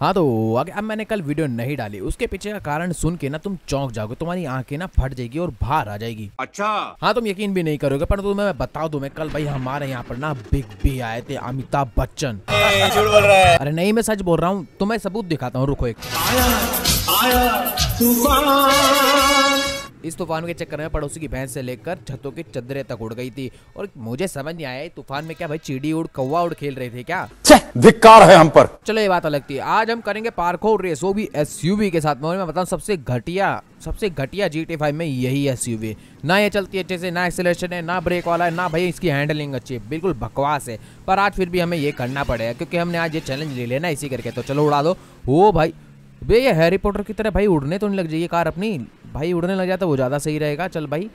हाँ तो अगर अब मैंने कल वीडियो नहीं डाली उसके पीछे का कारण सुन के ना तुम चौंक जाओगे तुम्हारी आंखें ना फट जाएगी और बाहर आ जाएगी अच्छा हाँ तुम यकीन भी नहीं करोगे पर तुम्हें मैं बता दू मैं कल भाई हमारे यहाँ पर ना बिग बी आए थे अमिताभ बच्चन झूठ बोल रहा है अरे नहीं मैं सच बोल रहा हूँ तुम्हें सबूत दिखाता हूँ रुको एक आया, आया, इस तूफान के चक्कर में पड़ोसी की भैंस से लेकर छतों के चदरे तक उड़ गई थी और मुझे समझ नहीं आया तूफान में क्या भाई चीड़ी उड़ कौवा उड़ खेल रहे थे क्या धिक्कार है हम पर चलो ये बात अलग थी आज हम करेंगे पार्को रेस वो भी एस के साथ में बताऊँ सबसे घटिया सबसे घटिया जी टी फाइव में यही एस यू ना ये चलती अच्छे से ना एक्सेलेशन है ना ब्रेक वाला है ना भाई इसकी हैंडलिंग अच्छी है बिल्कुल बकवास है पर आज फिर भी हमें ये करना पड़ेगा क्योंकि हमने आज ये चैलेंज ले लिया ना इसी करके तो चलो उड़ा दो हो भाई बे ये हैरी पॉटर की तरह भाई उड़ने तो नहीं लग जाइए कार अपनी भाई उड़ने लग जाता तो वो ज़्यादा सही रहेगा चल भाई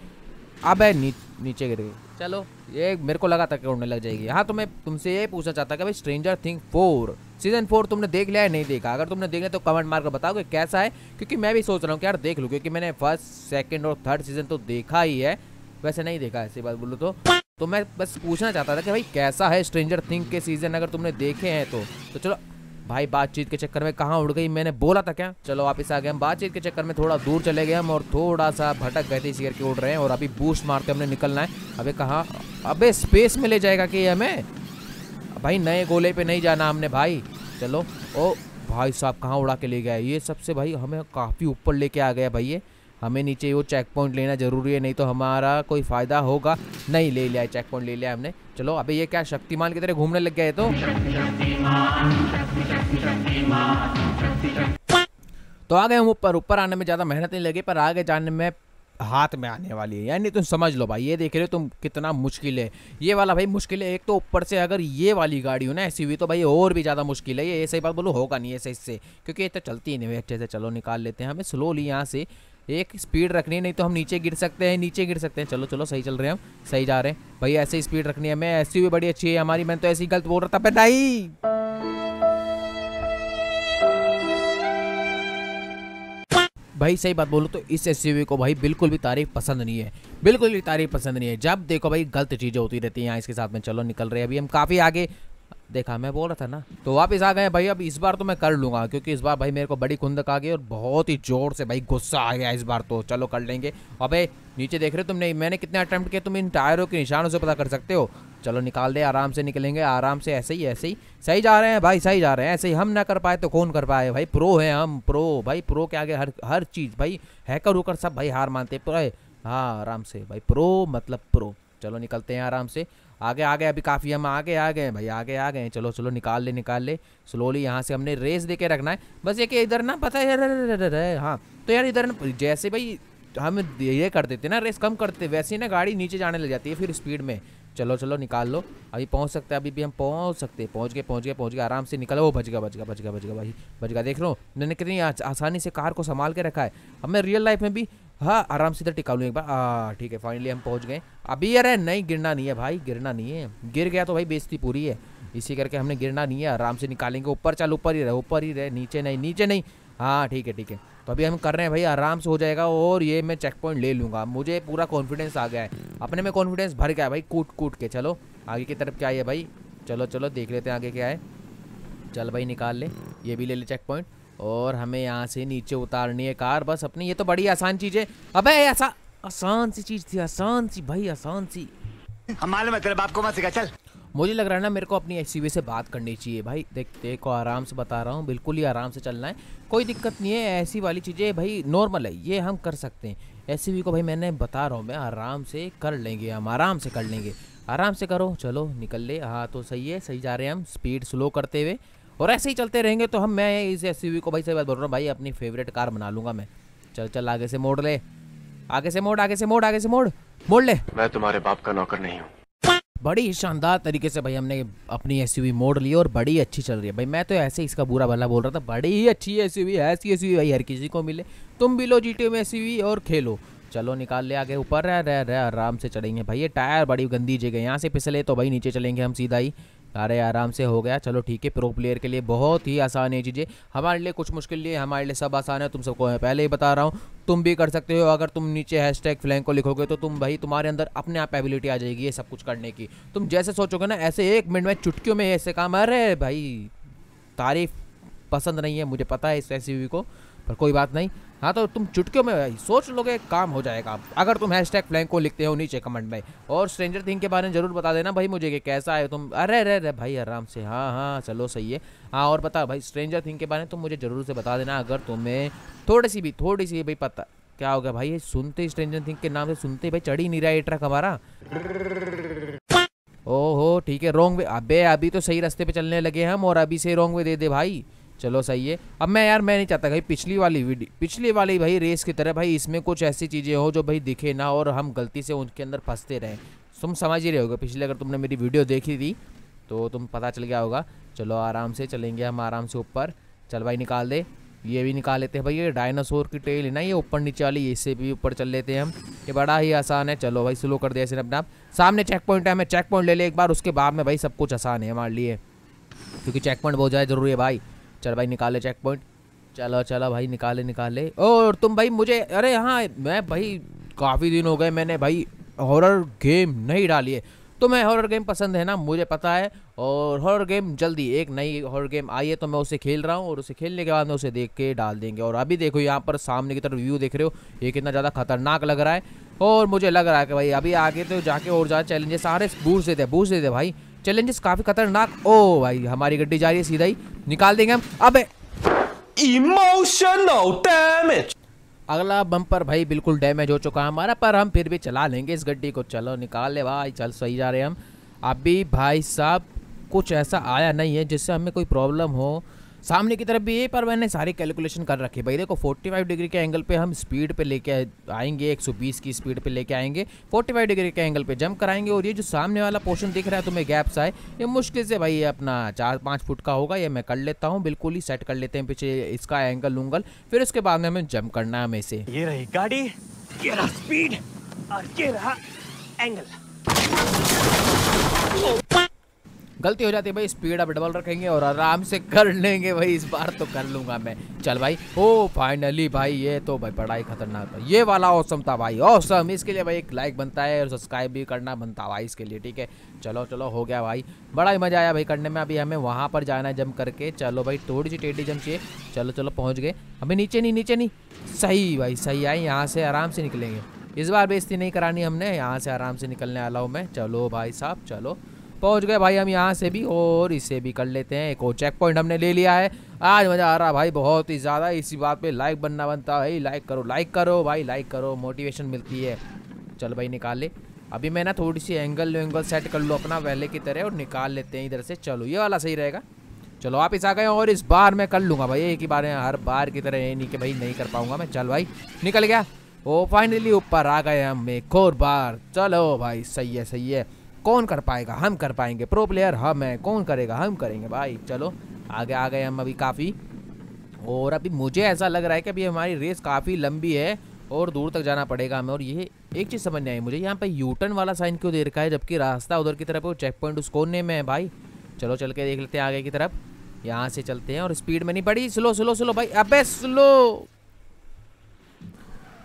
अब है नी, नीचे गिर गई चलो ये मेरे को लगा था कि उड़ने लग जाएगी हाँ तो मैं तुमसे ये पूछना चाहता कि भाई stranger thing four season four तुमने देख लिया है नहीं देखा अगर तुमने देख लिया तो कमेंट मार कर बताओ कि कैसा है क्योंकि मैं भी सोच रहा हूँ कि यार देख लूँ क्योंकि मैंने फर्स्ट सेकेंड और थर्ड सीजन तो देखा ही है वैसे नहीं देखा ऐसी बात बोलो तो तो मैं बस पूछना चाहता था कि भाई कैसा है स्ट्रेंजर थिंग के सीज़न अगर तुमने देखे हैं तो, तो चलो भाई बातचीत के चक्कर में कहाँ उड़ गई मैंने बोला था क्या चलो वापिस आ गए हम बातचीत के चक्कर में थोड़ा दूर चले गए हम और थोड़ा सा भटक गए थे सीकर के उड़ रहे हैं और अभी बूस्ट मार के हमने निकलना है अभी कहाँ अबे स्पेस में ले जाएगा कि हमें भाई नए गोले पे नहीं जाना हमने भाई चलो ओ भाई साहब कहाँ उड़ा के ले गया ये सबसे भाई हमें काफ़ी ऊपर लेके आ गया भाई ये हमें नीचे वो चेक पॉइंट लेना जरूरी है नहीं तो हमारा कोई फ़ायदा होगा नहीं ले लिया चेक पॉइंट ले लिया हमने चलो अबे ये क्या शक्तिमान की तरह घूमने लग गए तो तो आ गए हम ऊपर ऊपर आने में ज़्यादा मेहनत नहीं लगी पर आगे जाने में हाथ में आने वाली है यानी तुम समझ लो भाई ये देख रहे हो तुम कितना मुश्किल है ये वाला भाई मुश्किल है एक तो ऊपर से अगर ये वाली गाड़ी हो ना ऐसी हुई तो भाई और भी ज़्यादा मुश्किल है ये ऐसे ही बात बोलो होगा नहीं ऐसे इससे क्योंकि ये तो चलती ही नहीं भाई अच्छे से चलो निकाल लेते हैं हमें स्लोली यहाँ से एक स्पीड रखनी है नहीं तो हम नीचे गिर सकते हैं नीचे गिर सकते हैं चलो चलो सही चल रहे हैं हम सही जा रहे हैं भाई ऐसे ही स्पीड रखनी है हमें ऐसी भी बड़ी अच्छी है हमारी मैंने तो ऐसी गलत बोल रहा था नहीं भाई सही बात बोलो तो इस एस को भाई बिल्कुल भी तारीफ पसंद नहीं है बिल्कुल भी तारीफ पसंद नहीं है जब देखो भाई गलत चीज़ें होती रहती हैं यहाँ इसके साथ में चलो निकल रहे हैं अभी हम काफ़ी आगे देखा मैं बोल रहा था ना तो वापस आ गए भाई अब इस बार तो मैं कर लूँगा क्योंकि इस बार भाई मेरे को बड़ी खुंदक आ गई और बहुत ही जोर से भाई गुस्सा आ गया इस बार तो चलो कर लेंगे अबे नीचे देख रहे हो तुमने मैंने कितने अटैम्प्ट किए तुम इन टायरों के निशानों से पता कर सकते हो चलो निकाल दे आराम से निकलेंगे आराम से ऐसे ही ऐसे ही सही जा रहे हैं भाई सही जा रहे हैं ऐसे ही हम ना कर पाए तो कौन कर पाए भाई प्रो हैं हम प्रो भाई प्रो के आगे हर हर चीज़ भाई हैकर उकर सब भाई हार मानते हैं हाँ आराम से भाई प्रो मतलब प्रो चलो निकलते हैं आराम से आगे आ गए अभी काफ़ी हम आगे आ गए भाई आगे आ गए चलो चलो निकाल ले निकाल ले स्लोली यहाँ से हमने रेस दे के रखना है बस ये कि इधर ना पता है हाँ तो यार इधर जैसे भाई हम ये कर देते ना रेस कम करते वैसे ही ना गाड़ी नीचे जाने लग जाती है फिर स्पीड में चलो चलो निकाल लो अभी पहुंच सकते हैं अभी भी हम पहुंच सकते हैं पहुंच गए पहुंच गए पहुंच गए आराम से निकलो वो बच गया बच गया बच गया बच गया भाई बच गया देख लो मैंने कितनी आसानी से कार को संभाल के रखा है हमें रियल लाइफ में भी हाँ आराम से इधर टिका लूँ एक बार ठीक है फाइनली हम पहुँच गए अभी यार नहीं गिरना नहीं है भाई गिरना नहीं है गिर गया तो भाई बेजती पूरी है इसी करके हमने गिरना नहीं है आराम से निकालेंगे ऊपर चल ऊपर ही रहे ऊपर ही रहे नीचे नहीं नीचे नहीं हाँ ठीक है ठीक है तो अभी हम कर रहे हैं भाई आराम से हो जाएगा और ये मैं चेक पॉइंट ले लूँगा मुझे पूरा कॉन्फिडेंस आ गया है अपने में कॉन्फिडेंस भर गया है भाई कूट कूट के चलो आगे की तरफ क्या है भाई चलो चलो देख लेते हैं आगे क्या है चल भाई निकाल ले ये भी ले ले चेक पॉइंट और हमें यहाँ से नीचे उतारनी है कार बस अपनी ये तो बड़ी आसान चीज़ है अब ऐसा आसान सी चीज़ थी आसान सी भाई आसान सी हम मालूम है तेरे बाप को मत सिखा चल मुझे लग रहा है ना मेरे को अपनी एस से बात करनी चाहिए भाई देख देखो आराम से बता रहा हूँ बिल्कुल ही आराम से चलना है कोई दिक्कत नहीं है ऐसी वाली चीज़ें भाई नॉर्मल है ये हम कर सकते हैं एस को भाई मैंने बता रहा हूँ मैं आराम से कर लेंगे हम आराम से कर लेंगे आराम से करो चलो निकल ले हाँ तो सही है सही जा रहे हैं हम स्पीड स्लो करते हुए और ऐसे ही चलते रहेंगे तो हम मैं इस एस को भाई सही बात बोल रहा हूँ भाई अपनी फेवरेट कार बना लूँगा मैं चल चल आगे से मोड़ ले आगे से मोड़ आगे से मोड़ आगे से मोड़ मोड़ ले मैं तुम्हारे बाप का नौकर नहीं हूँ बड़ी ही शानदार तरीके से भाई हमने अपनी एस मोड़ ली और बड़ी अच्छी चल रही है भाई मैं तो ऐसे इसका बुरा भला बोल रहा था बड़ी ही अच्छी एस यू ऐसी एस भाई हर किसी को मिले तुम भी लो जी टी में एस और खेलो चलो निकाल ले आगे ऊपर रह रह रह आराम से चढ़ेंगे भाई ये टायर बड़ी गंदी जगह यहाँ से पिसले तो भाई नीचे चलेंगे हम सीधा ही अरे आराम से हो गया चलो ठीक है प्रो प्लेयर के लिए बहुत ही आसान है चीज़ें हमारे लिए कुछ मुश्किल नहीं है हमारे लिए सब आसान है तुम सबको मैं पहले ही बता रहा हूँ तुम भी कर सकते हो अगर तुम नीचे हैश टैग फ्लैंक को लिखोगे तो तुम भाई तुम्हारे अंदर अपने आप एबिलिटी आ जाएगी ये सब कुछ करने की तुम जैसे सोचोगे ना ऐसे एक मिनट में चुटकियों में ऐसे काम अरे भाई तारीफ पसंद नहीं है मुझे पता है इस रेसिपी को पर कोई बात नहीं हाँ तो तुम चुटकियों में भाई सोच लोगे काम हो जाएगा अगर तुम हैश टैग फ्लैंक को लिखते हो नीचे कमेंट में और स्ट्रेंजर थिंग के बारे में जरूर बता देना भाई मुझे कि कैसा है तुम अरे अरे अरे भाई आराम से हाँ हाँ चलो सही है हाँ और बता भाई स्ट्रेंजर थिंग के बारे में तुम मुझे ज़रूर से बता देना अगर तुम्हें थोड़ी सी भी थोड़ी सी भाई पता क्या हो गया भाई ये सुनते स्ट्रेंजर थिंग के नाम से सुनते भाई चढ़ी नहीं रहा ये ट्रक हमारा ओहो ठीक है रोंग वे अबे अभी तो सही रास्ते पे चलने लगे हम और अभी से रोंग वे दे दे भाई चलो सही है अब मैं यार मैं नहीं चाहता भाई पिछली वाली वीडियो पिछली वाली भाई रेस की तरह भाई इसमें कुछ ऐसी चीज़ें हो जो भाई दिखे ना और हम गलती से उनके अंदर फंसते रहें तुम समझ ही रहे होगे पिछले अगर तुमने मेरी वीडियो देखी थी तो तुम पता चल गया होगा चलो आराम से चलेंगे हम आराम से ऊपर चल भाई निकाल दे ये भी निकाल लेते हैं भाई ये डायनासोर की टेल है ना ये ऊपर नीचे वाली इससे भी ऊपर चल लेते हैं हम ये बड़ा ही आसान है चलो भाई स्लो कर दिया इसने अपना सामने चेक पॉइंट है हमें चेक पॉइंट ले ले एक बार उसके बाद में भाई सब कुछ आसान है हमारे लिए क्योंकि चेक पॉइंट बहुत ज़्यादा जरूरी है भाई चल भाई निकाले चेक पॉइंट चलो चलो भाई निकाले निकाले और तुम भाई मुझे अरे हाँ मैं भाई काफ़ी दिन हो गए मैंने भाई हॉरर गेम नहीं डाली है तो मैं हॉरर गेम पसंद है ना मुझे पता है और हॉरर गेम जल्दी एक नई हॉरर गेम आई है तो मैं उसे खेल रहा हूँ और उसे खेलने के बाद मैं उसे देख के डाल देंगे और अभी देखो यहाँ पर सामने की तरफ व्यू देख रहे हो ये कितना ज़्यादा खतरनाक लग रहा है और मुझे लग रहा है कि भाई अभी आगे तो जाके और ज़्यादा चैलेंजेस आ रहे बूझ देते बूझ देते भाई चैलेंजेस काफी खतरनाक ओ भाई हमारी गड्डी जा रही है सीधा ही निकाल देंगे हम अब इमोशनल डैमेज अगला बम्पर भाई बिल्कुल डैमेज हो चुका है हमारा पर हम फिर भी चला लेंगे इस गड्डी को चलो निकाल ले भाई चल सही जा रहे हैं हम अभी भाई साहब कुछ ऐसा आया नहीं है जिससे हमें कोई प्रॉब्लम हो सामने की तरफ भी ये पर मैंने सारी कैलकुलेशन कर रखी भाई देखो 45 डिग्री के एंगल पे हम स्पीड पे लेके आएंगे 120 की स्पीड पे लेके आएंगे 45 डिग्री के एंगल पे जंप कराएंगे और ये जो सामने वाला पोर्शन दिख रहा है तुम्हें गैप्स आए ये मुश्किल से भाई ये अपना चार पाँच फुट का होगा ये मैं कर लेता हूँ बिल्कुल ही सेट कर लेते हैं पीछे इसका एंगल उंगल फिर उसके बाद में हमें जम्प करना है हमें से ये रही गाड़ी ये रहा स्पीड और ये रहा एंगल गलती हो जाती है भाई स्पीड अब डबल रखेंगे और आराम से कर लेंगे भाई इस बार तो कर लूँगा मैं चल भाई ओ फाइनली भाई ये तो भाई पढ़ाई खतरनाक ये वाला औसम था भाई औसम इसके लिए भाई एक लाइक बनता है और सब्सक्राइब भी करना बनता भाई इसके लिए ठीक है चलो चलो हो गया भाई बड़ा ही मज़ा आया भाई करने में अभी हमें वहाँ पर जाना है जम करके चलो भाई थोड़ी सी टेढ़ी जम चाहिए चलो चलो पहुँच गए हमें नीचे नहीं नीचे नहीं सही भाई सही आई यहाँ से आराम से निकलेंगे इस बार बेइज्जती नहीं करानी हमने यहाँ से आराम से निकलने वाला हूँ मैं चलो भाई साहब चलो पहुंच गए भाई हम यहाँ से भी और इसे भी कर लेते हैं एक और चेक पॉइंट हमने ले लिया है आज मज़ा आ रहा भाई बहुत ही ज़्यादा इसी बात पे लाइक बनना बनता है लाइक करो लाइक करो भाई लाइक करो मोटिवेशन मिलती है चल भाई निकाल ले अभी मैं ना थोड़ी सी एंगल वेंगल सेट कर लूँ अपना पहले की तरह और निकाल लेते हैं इधर से चलो ये वाला सही रहेगा चलो वापस आ गए और इस बार मैं कर लूँगा भाई एक ही बार हर बार की तरह ये नहीं कि भाई नहीं कर पाऊँगा मैं चल भाई निकल गया ओ फाइनली ऊपर आ गए हम एक और बार चलो भाई सही है सही है कौन कर पाएगा हम कर पाएंगे प्रो प्लेयर हम है कौन करेगा हम करेंगे भाई चलो आगे आ गए हम अभी काफ़ी और अभी मुझे ऐसा लग रहा है कि अभी हमारी रेस काफ़ी लंबी है और दूर तक जाना पड़ेगा हमें और ये एक चीज़ समझ नहीं आई मुझे यहाँ पे यूटर्न वाला साइन क्यों दे रखा है जबकि रास्ता उधर की तरफ है चेक पॉइंट उस कोने में है भाई चलो चल के देख लेते हैं आगे की तरफ यहाँ से चलते हैं और स्पीड में नहीं बड़ी स्लो स्लो स्लो भाई अबे स्लो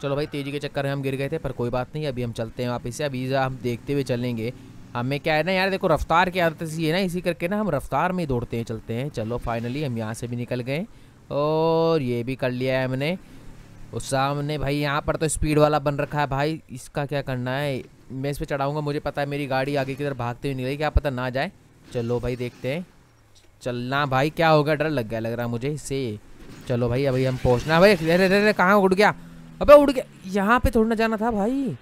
चलो भाई तेज़ी के चक्कर में हम गिर गए थे पर कोई बात नहीं अभी हम चलते हैं वापस से अभी हम देखते हुए चलेंगे हमें क्या है ना यार देखो रफ्तार की आदत सी है ना इसी करके ना हम रफ्तार में ही दौड़ते हैं चलते हैं चलो फाइनली हम यहाँ से भी निकल गए और ये भी कर लिया है हमने उस सामने भाई यहाँ पर तो स्पीड वाला बन रखा है भाई इसका क्या करना है मैं इस पर चढ़ाऊँगा मुझे पता है मेरी गाड़ी आगे की तरफ भागते हुए निकलेगी क्या पता ना जाए चलो भाई देखते हैं चलना भाई क्या होगा डर लग गया लग रहा मुझे इससे चलो भाई अभी हम पहुँचना भाई अरे अरे कहाँ उड़ गया अबे उड़ गया यहाँ पे थोड़ा ना जाना था भाई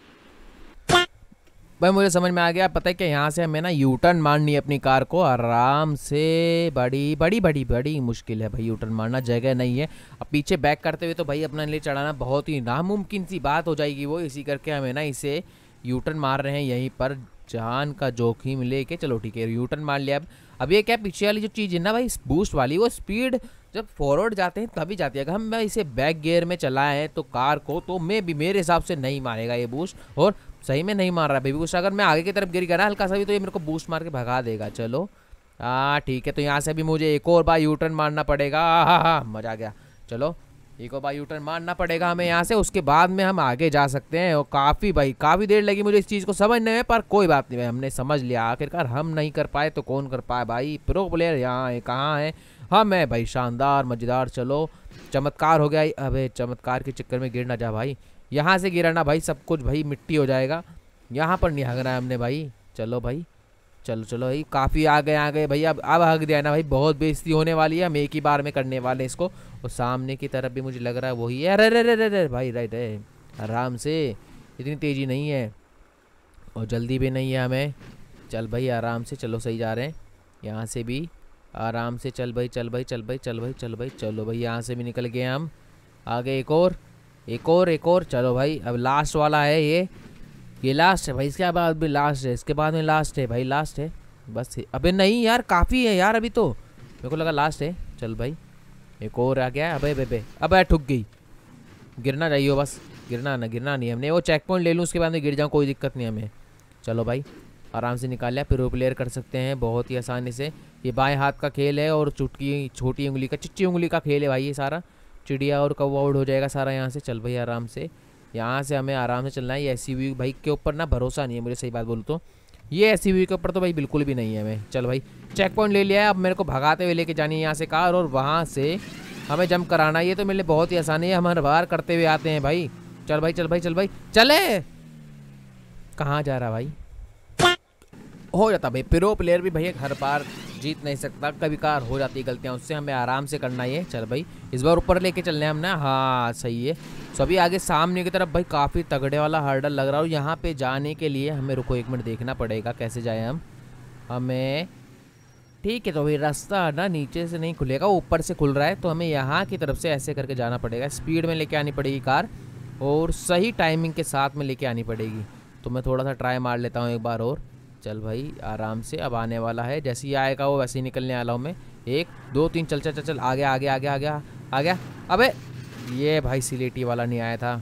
भाई मुझे समझ में आ गया पता है कि यहाँ से हमें ना यू टर्न मारनी है अपनी कार को आराम से बड़ी बड़ी बड़ी बड़ी मुश्किल है भाई यू टर्न मारना जगह नहीं है अब पीछे बैक करते हुए तो भाई अपना लिए चढ़ाना बहुत ही नामुमकिन सी बात हो जाएगी वो इसी करके हमें ना इसे यू टर्न मार रहे हैं यहीं पर जान का जोखिम लेके चलो ठीक है यू टर्न मार लिया अब अब ये क्या पीछे वाली जो चीज़ है ना भाई बूस्ट वाली वो स्पीड जब फॉरवर्ड जाते हैं तभी जाती है अगर हम इसे बैक गियर में चलाएं तो कार को तो मे भी मेरे हिसाब से नहीं मारेगा ये बूस्ट और सही में नहीं मार रहा बेबी गुस्सा अगर मैं आगे की तरफ गिर गया ना हल्का सा भी तो ये मेरे को बूस्ट मार के भगा देगा चलो हाँ ठीक है तो यहाँ से भी मुझे एक और बार टर्न मारना पड़ेगा हाँ हाँ मज़ा आ गया चलो एक और बार टर्न मारना पड़ेगा हमें यहाँ से उसके बाद में हम आगे जा सकते हैं और काफ़ी भाई काफ़ी देर लगी मुझे इस चीज़ को समझने में पर कोई बात नहीं भाई हमने समझ लिया आखिरकार हम नहीं कर पाए तो कौन कर पाए भाई प्रो प्लेयर यहाँ है कहाँ है हम है भाई शानदार मज़ेदार चलो चमत्कार हो गया अब चमत्कार के चक्कर में गिर ना जा भाई यहाँ से गिराना भाई सब कुछ भाई मिट्टी हो जाएगा यहाँ पर नहीं हगना है हमने भाई चलो भाई चलो चलो भाई काफ़ी आ गए आ गए भाई अब अब हक दिया ना भाई बहुत बेइज्जती होने वाली है हम एक ही बार में करने वाले हैं इसको और सामने की तरफ भी मुझे लग रहा है वही है अरे अरे अरे भाई राइट है आराम से इतनी तेज़ी नहीं है और जल्दी भी नहीं है हमें चल भाई आराम से चलो सही जा रहे हैं यहाँ से भी आराम से चल भाई चल भाई चल भाई चल भाई चल भाई चलो भाई यहाँ से भी निकल गए हम आगे एक और एक और एक और चलो भाई अब लास्ट वाला है ये ये लास्ट है भाई इसके बाद भी लास्ट है इसके बाद में लास्ट है भाई लास्ट है बस अबे नहीं यार काफ़ी है यार अभी तो मेरे को लगा लास्ट है चल भाई एक और आ गया अबे अबे अब ठुक गई गिरना चाहिए बस गिरना ना गिरना नहीं हमने वो चेक पॉइंट ले लूँ उसके बाद में गिर जाऊँ कोई दिक्कत नहीं हमें चलो भाई आराम से निकाल लिया फिर प्लेयर कर सकते हैं बहुत ही आसानी से ये बाएँ हाथ का खेल है और चुटकी छोटी उंगली का चिट्टी उंगली का खेल है भाई ये सारा चिड़िया और कौवा उड़ हो जाएगा सारा यहाँ से चल भाई आराम से यहाँ से हमें आराम से चलना है ये एस भाई के ऊपर ना भरोसा नहीं है मुझे सही बात बोलूँ तो ये एस के ऊपर तो भाई बिल्कुल भी नहीं है हमें चल भाई चेक पॉइंट ले लिया है अब मेरे को भगाते हुए लेके जानी है यहाँ से कार और वहाँ से हमें जंप कराना ये तो मेरे लिए बहुत ही आसानी है हम हर बार करते हुए आते हैं भाई चल भाई चल भाई चल भाई चले कहाँ जा रहा भाई हो जाता भाई प्रो प्लेयर भी भैया हर बार जीत नहीं सकता कभी कार हो जाती है गलतियाँ उससे हमें आराम से करना ये चल भाई इस बार ऊपर लेके चलना है हमने हाँ सही है सो तो अभी आगे सामने की तरफ भाई काफ़ी तगड़े वाला हर्डल लग रहा है और यहाँ पे जाने के लिए हमें रुको एक मिनट देखना पड़ेगा कैसे जाए हम हमें ठीक है तो भाई रास्ता ना नीचे से नहीं खुलेगा ऊपर से खुल रहा है तो हमें यहाँ की तरफ से ऐसे करके जाना पड़ेगा स्पीड में लेके आनी पड़ेगी कार और सही टाइमिंग के साथ में लेके आनी पड़ेगी तो मैं थोड़ा सा ट्राई मार लेता हूँ एक बार और चल भाई आराम से अब आने वाला है जैसे ही आएगा वो वैसे ही निकलने वाला हूँ मैं एक दो तीन चल चल चल चल आ गया आ गया आ गया आ गया आ गया अबे ये भाई सिलेटी वाला नहीं आया था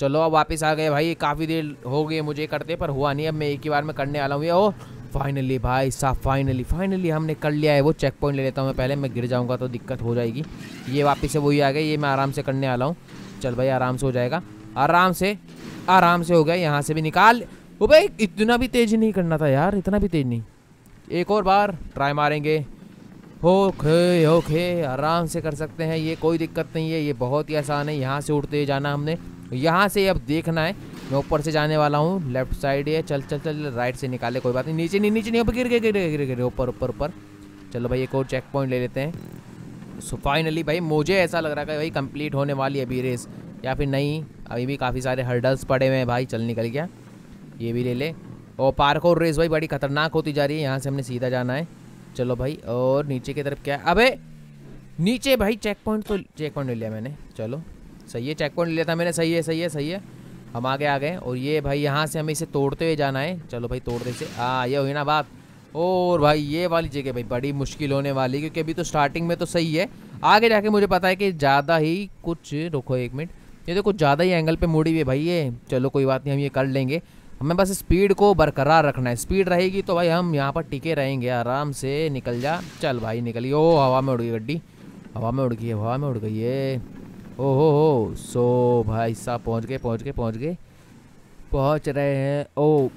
चलो अब वापस आ गए भाई काफ़ी देर हो गई मुझे करते पर हुआ नहीं अब मैं एक ही बार में करने वाला हूँ ये ओ फाइनली भाई साहब फाइनली फाइनली हमने कर लिया है वो चेक पॉइंट ले लेता हूँ मैं पहले मैं गिर जाऊँगा तो दिक्कत हो जाएगी ये वापस से वही आ गया ये मैं आराम से करने वाला हूँ चल भाई आराम से हो जाएगा आराम से आराम से हो गया यहाँ से भी निकाल वो भाई इतना भी तेज नहीं करना था यार इतना भी तेज नहीं एक और बार ट्राई मारेंगे ओके ओके आराम से कर सकते हैं ये कोई दिक्कत नहीं है ये बहुत ही आसान है यहाँ से उड़ते जाना हमने यहाँ से अब देखना है मैं ऊपर से जाने वाला हूँ लेफ्ट साइड है चल चल चल राइट से निकाले कोई बात नहीं नीचे नहीं नीचे नहीं ऊपर गिर गए गिर गए गिर गए ऊपर ऊपर ऊपर चलो भाई एक और चेक पॉइंट ले लेते हैं सो फाइनली भाई मुझे ऐसा लग रहा है भाई कंप्लीट होने वाली अभी रेस या फिर नहीं अभी भी काफ़ी सारे हर्डल्स पड़े हुए हैं भाई चल निकल गया ये भी ले ले और पार्क और रेस भाई बड़ी खतरनाक होती जा रही है यहाँ से हमने सीधा जाना है चलो भाई और नीचे की तरफ क्या है अबे नीचे भाई चेक पॉइंट तो चेक पॉइंट ले लिया मैंने चलो सही है चेक पॉइंट लिया था मैंने सही है सही है सही है हम आगे आ गए और ये भाई यहाँ से हमें इसे तोड़ते हुए जाना है चलो भाई तोड़ते से हाँ ये हुई ना बात और भाई ये वाली जगह भाई बड़ी मुश्किल होने वाली क्योंकि अभी तो स्टार्टिंग में तो सही है आगे जाके मुझे पता है कि ज़्यादा ही कुछ रुको एक मिनट ये तो कुछ ज़्यादा ही एंगल पे मुड़ी हुई है भाई ये चलो कोई बात नहीं हम ये कर लेंगे हमें बस स्पीड को बरकरार रखना है स्पीड रहेगी तो भाई हम यहाँ पर टिके रहेंगे आराम से निकल जा चल भाई निकली ओ हवा में उड़ गई गड्डी हवा में उड़ गई हवा में उड़ गई है ओ हो सो भाई साहब पहुँच गए पहुँच गए पहुँच गए पहुँच रहे हैं ओ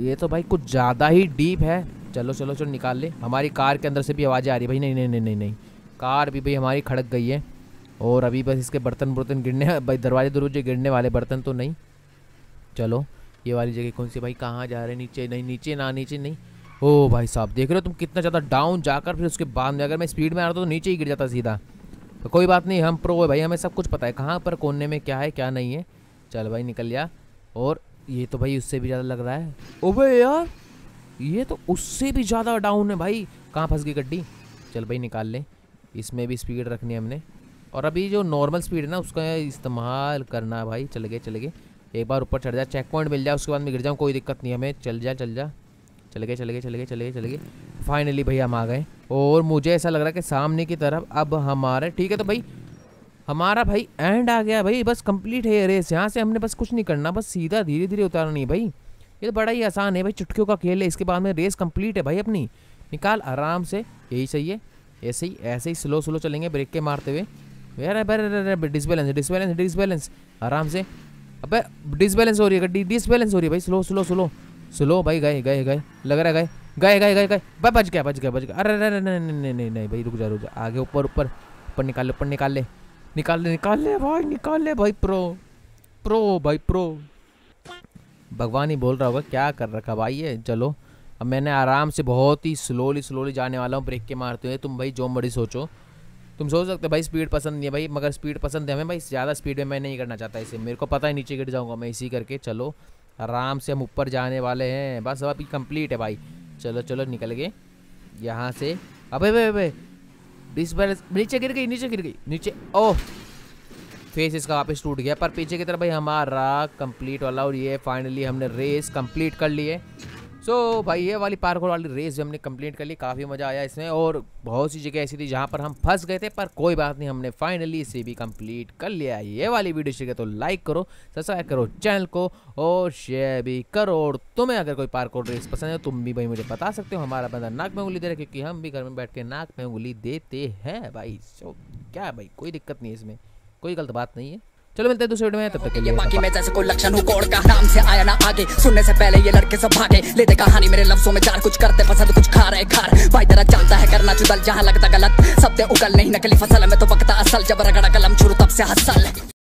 ये तो भाई कुछ ज़्यादा ही डीप है चलो चलो चलो निकाल ले हमारी कार के अंदर से भी आवाज़ें आ रही भाई नहीं नहीं नहीं नहीं नहीं कार भी भाई हमारी खड़क गई है और अभी बस इसके बर्तन बर्तन गिरने भाई दरवाजे दरवाजे गिरने वाले बर्तन तो नहीं चलो ये वाली जगह कौन सी भाई कहाँ जा रहे हैं नीचे नहीं नीचे ना नीचे नहीं ओ भाई साहब देख रहे हो तुम कितना ज़्यादा डाउन जाकर फिर उसके बाद में अगर मैं स्पीड में आ रहा था तो नीचे ही गिर जाता सीधा तो कोई बात नहीं हम प्रो है भाई हमें सब कुछ पता है कहाँ पर कोने में क्या है क्या नहीं है चल भाई निकल गया और ये तो भाई उससे भी ज़्यादा लग रहा है ओबे यार ये तो उससे भी ज़्यादा डाउन है भाई कहाँ फंस गई गड्डी चल भाई निकाल लें इसमें भी स्पीड रखनी है हमने और अभी जो नॉर्मल स्पीड है ना उसका इस्तेमाल करना भाई चले गए चले गए एक बार ऊपर चढ़ जाए चेक पॉइंट मिल जाए उसके बाद मैं गिर जाऊँ कोई दिक्कत नहीं हमें चल जा चल जा चले गए चले गए चले गए चले गए चले गए फाइनली भाई हम आ गए और मुझे ऐसा लग रहा है कि सामने की तरफ अब हमारे ठीक है तो भाई हमारा भाई एंड आ गया भाई बस कंप्लीट है रेस यहाँ से हमने बस कुछ नहीं करना बस सीधा धीरे धीरे उतारनी है भाई ये तो बड़ा ही आसान है भाई चुटकियों का खेल है इसके बाद में रेस कंप्लीट है भाई अपनी निकाल आराम से यही सही है ऐसे ही ऐसे ही स्लो स्लो चलेंगे ब्रेक के मारते हुए डिसबैलेंस डिसबैलेंस डिसबैलेंस आराम से अबे डिसबैलेंस हो रही है डिसबैलेंस हो रही है भाई स्लो स्लो स्लो स्लो भाई गए गए गए लग रहा है गए गए गए गए गए भाई बच गया बच गया बच गया अरे अरे नहीं नहीं नहीं नहीं भाई रुक जा रुक जा आगे ऊपर ऊपर ऊपर निकाल ले ऊपर निकाल ले निकाल ले निकाल ले भाई निकाल ले भाई प्रो प्रो भाई प्रो भगवान ही बोल रहा होगा क्या कर रखा भाई ये चलो अब मैंने आराम से बहुत ही स्लोली स्लोली जाने वाला हूँ ब्रेक के मारते हुए तुम भाई जो मर्जी सोचो तुम सोच सकते भाई स्पीड पसंद नहीं है भाई मगर स्पीड पसंद है हमें भाई ज़्यादा स्पीड में मैं नहीं करना चाहता इसे मेरे को पता है नीचे गिर जाऊँगा मैं इसी करके चलो आराम से हम ऊपर जाने वाले हैं बस अब कंप्लीट है भाई चलो चलो निकल गए यहाँ से अबे भाई भाई डिस नीचे गिर गई नीचे गिर गई नीचे ओह फेस इसका वापस टूट गया पर पीछे की तरफ भाई हमारा कंप्लीट वाला और ये फाइनली हमने रेस कंप्लीट कर ली है सो so, भाई ये वाली पार्कोर वाली रेस भी हमने कंप्लीट कर ली काफ़ी मज़ा आया इसमें और बहुत सी जगह ऐसी थी जहाँ पर हम फंस गए थे पर कोई बात नहीं हमने फाइनली इसे भी कंप्लीट कर लिया ये वाली वीडियो चाहिए तो लाइक करो सब्सक्राइब करो चैनल को और शेयर भी करो और तुम्हें अगर कोई पार्कोर रेस पसंद है तो तुम भी भाई मुझे बता सकते हो हमारा बंदा नाक में उंगली दे रहा है क्योंकि हम भी घर में बैठ के नाक में उंगली देते हैं भाई सो क्या भाई कोई दिक्कत नहीं है इसमें कोई गलत बात नहीं है चलो मिलते हैं दूसरे वीडियो में तब तक के लिए बाकी मैं जैसे कोई लक्षण हूं कोड़ का नाम से आया ना आगे सुनने से पहले ये लड़के सब भागे लेते कहानी मेरे लफ्जों में चार कुछ करते पसंद कुछ खा रहे खार भाई तेरा जानता है करना चुदल जहाँ लगता गलत सब ते उकल नहीं नकली फसल में तो वक्त असल जब रगड़ा कलम छुरू तब से हसल